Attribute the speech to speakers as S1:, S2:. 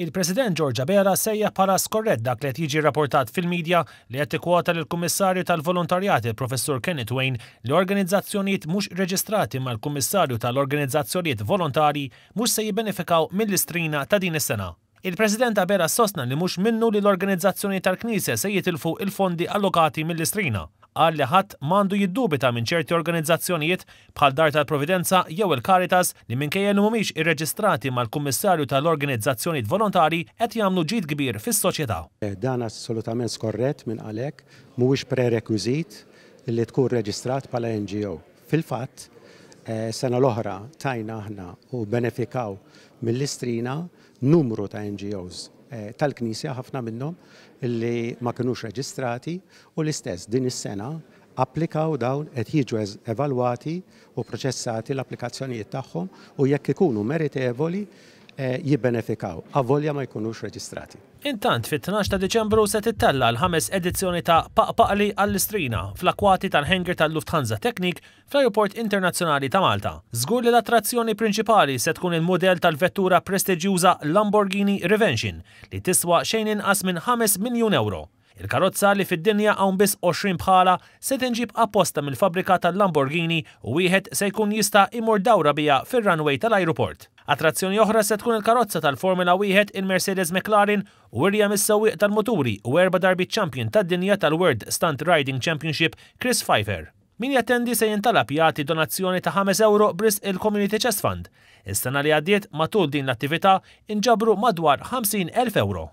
S1: Il-President Giorgia Bera sejja para skorred dak li jiġi rapportat fil-medja li qed ikwota lill kummissarju tal-Volontarjat il professor Kenneth Wayne li organizzazzjonijiet mhux reġistrati mal-Kummissarju tal-Organizzazzjonijiet Volontari mhux se jibbenefikaw mill-istrina ta' din is-sena. Il-President Abera sostna li mhux minnu li l-organizzazzjoni tal-Knisja se jitilfu il-fondi allokati mill-istrina. Għal li ħadd m'għandu jiddubita minn ċerti organizzazzjonijiet bħal Dar tal-Providenza jew il karitas li minkejja li mhumiex irreġistrati mal-Kummissarju tal-Organizzazzjonijiet Volontari qed jagħmlu ġid kbir fis-soċjetà.
S2: Eh, dan assolutament skorrett minn għalhekk mhuwiex prerekwiżit li tkun reġistrat bħala NGO. Fil-fatt, eh, sena l-oħra tajna aħna u benefikaw mill-istrina numru ta' NGOs Eh, tal-Knisja ħafna minnhom li ma kinux reġistrati u l-istess din is-sena applikaw dawn qed jiġu evalwati u proċessati l-applikazzjonijiet tagħhom u jekk ikunu meritevoli Eh, jibbenefikaw, avolja ma jkunux reġistrati.
S1: Intant, fit-12 ta' Deċembru se tittella l-ħames edizzjoni ta' Paqpaqli għall-Istrina fl-akwati tal hengir tal-Lufthansa Teknik fl aeroport Internazzjonali ta' Malta. Żgur li l-attrazzjoni prinċipali se tkun il-modell tal-vettura prestiġjuża Lamborghini Revention li tiswa xejn inqas minn 5 miljun euro. Il-karozza li fid-dinja hawn biss 20 bħala se tinġib apposta mill-fabrika tal-Lamborghini u wieħed se jkun jista' imur dawra bija fir-runway tal-ajruport. Attrazzjoni oħra se tkun il-karozza tal-Formula 1 il-Mercedes McLaren u William is-sewwieq tal-muturi u erba darbi champion tad-dinja tal-World Stunt Riding Championship Chris Pfeiffer. Min jattendi se jintalab jagħti donazzjoni ta' 5 euro bris il-Community Chest Fund. Is-sena li għaddiet matul din l-attività inġabru madwar 50 euro.